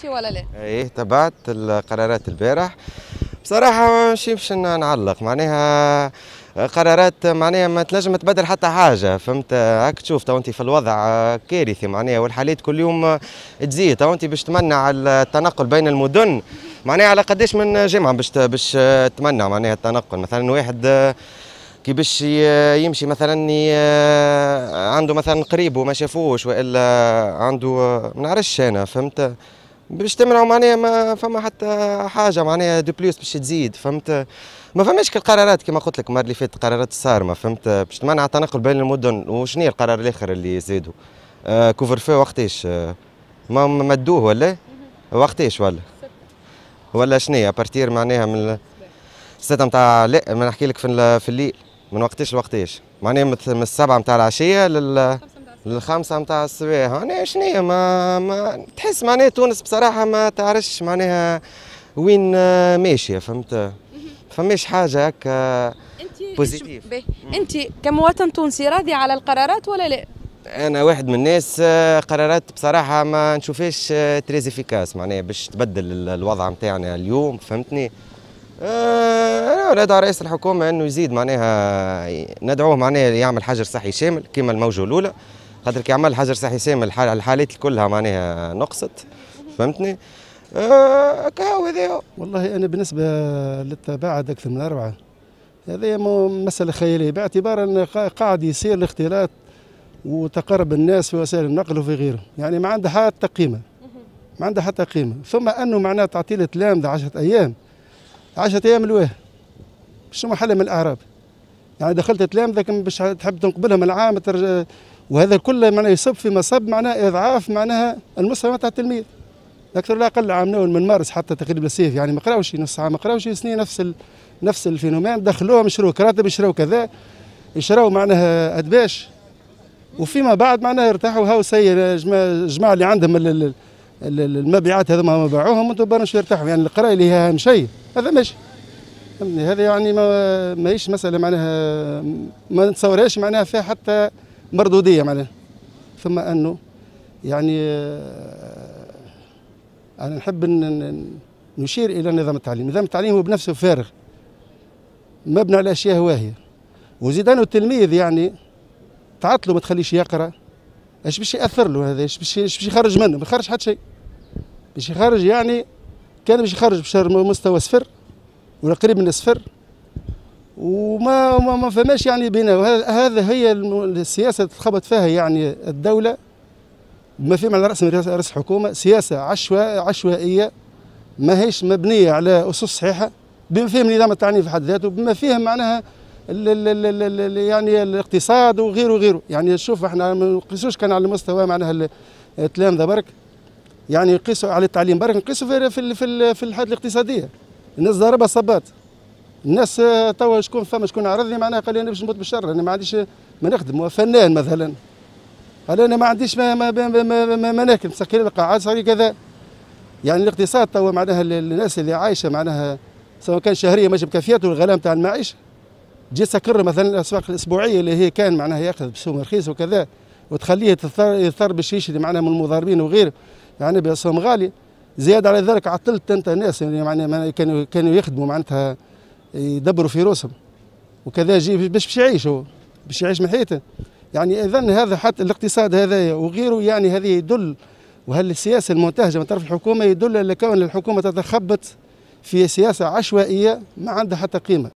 شيء ولا لا؟ ايه تبعت القرارات البارح بصراحة مش باش نعلق معناها قرارات معناها ما تنجم تبدل حتى حاجة فهمت هاك تشوف تو انت في الوضع كارثي معناها والحالات كل يوم تزيد تو انت باش تمنع التنقل بين المدن معناها على قداش من جامعة باش باش تمنع معناها التنقل مثلا واحد كي باش يمشي مثلا عنده مثلا قريبه ما شافوش والا عنده ما نعرفش انا فهمت باش تمنعوا معناها ما فما حتى حاجه معناها دو بلوس باش تزيد فهمت ما فماش القرارات كما قلت لك المره اللي فاتت قرارات الصارمه فهمت باش تمنع التنقل بين المدن وشنو القرار الاخر اللي زادوا آه كوفر فو وقتاش آه، ما مدوه ولا وقتاش ولا ولا شنو ابارتير معناها من الستة نتاع لا ما نحكي لك في, في الليل من وقتاش لوقتاش معناها من السبعة نتاع العشية لل الخمسه نتاع الصباح هنا شنو ما, ما تحس معناها تونس بصراحه ما تعرفش معناها وين ماشيه فهمت فماش حاجه هكا بوزيتيف انت كمواطن تونسي راضي على القرارات ولا لا؟ انا واحد من الناس قرارات بصراحه ما نشوفهاش تريز افيكاس معناها باش تبدل الوضع نتاعنا اليوم فهمتني أه ندعو رئيس الحكومه انه يزيد معناها ندعوه معناها يعمل حجر صحي شامل كما الموجه الاولى خاطر كي عمل حجر صحي سام الحالات كلها معناها نقصت فهمتني هكا آه، هذا والله انا بالنسبه للتباعد اكثر من اربعه هذه مساله خياليه باعتبار ان قاعد يصير الاختلاط وتقرب الناس في وسائل النقل وفي غيره يعني ما عندها حتى قيمه ما عندها حتى قيمه ثم انه معناها تعطيل تلامذه 10 ايام 10 ايام الواحد شنو محل من الاعراب يعني دخلت تلامذه باش تحب تنقبلهم العام ترجع وهذا كله معناه يصب في مصب معناه اضعاف معناها المستوى تاع التلميذ اكثر لا اقل عملوه من مارس حتى تقريبا الصيف يعني ما قراوش نص عام ما قراوش سنين نفس ال... نفس الفينومان دخلوهم شروا كراتب شراو كذا شراو معناها ادباش وفيما بعد معناها ارتاحوا هاو سي الجماعه اللي عندهم المبيعات هذوما ما باعوهم انتم برنش يرتاحوا يعني القرايه اللي هي اهم شيء هذا ماشي هذا يعني ما ماهيش مساله معناها ما نتصورهاش معناها فيها حتى مردوديه معناها ثم انه يعني آه، انا نحب نشير الى نظام التعليم، نظام التعليم هو بنفسه فارغ مبنى على اشياء واهيه وزيد انه التلميذ يعني تعطله ما تخليش يقرا اش باش ياثر له هذا اش باش اش باش يخرج منه ما يخرج حتى شيء باش يخرج يعني كان باش يخرج بشهر مستوى صفر ولا قريب من الصفر وما ما فماش يعني بين هذا هي السياسه تخبط فيها يعني الدوله ما في على راس راس الحكومه سياسه عشوائيه عشوائيه ماهيش مبنيه على اسس صحيحه بما فيهم نظام التعليم في حد ذاته بما فيهم معناها يعني الاقتصاد وغيره وغيره يعني شوف احنا ما نقيسوش كان على مستوى معناها التلامذه برك يعني نقيسوا على التعليم برك نقيسوا في في في, في الحالات الاقتصاديه الناس ضاربه صبات الناس آه، توا شكون فما شكون عرضني معناها قال لي انا باش نموت بالشر انا ما عنديش آه، ما نخدم فنان مثلا قال انا ما عنديش ما ما ما, ما, ما, ما ناكل مسكر القاعات صار كذا يعني الاقتصاد توا معناها الناس اللي عايشه معناها سواء كان شهريه ماشي بكفيته الغلاء تاع المعيشه جي سكر مثلا الاسواق الاسبوعيه اللي هي كان معناها ياخذ بسوم رخيص وكذا وتخليه يضطر يضطر باش يشري معناها من المضاربين وغيره يعني باسهم غالي زياده على ذلك عطلت انت الناس يعني معناها كانوا كانوا يخدموا معناتها يدبروا في روسهم وكذا يجي باش باش يعيش هو باش يعيش من حياته يعني اذا هذا حتى الاقتصاد هذا وغيره يعني هذا يدل وهل السياسه المنتهجه من طرف الحكومه يدل على كون الحكومه تتخبط في سياسه عشوائيه ما عندها حتى قيمه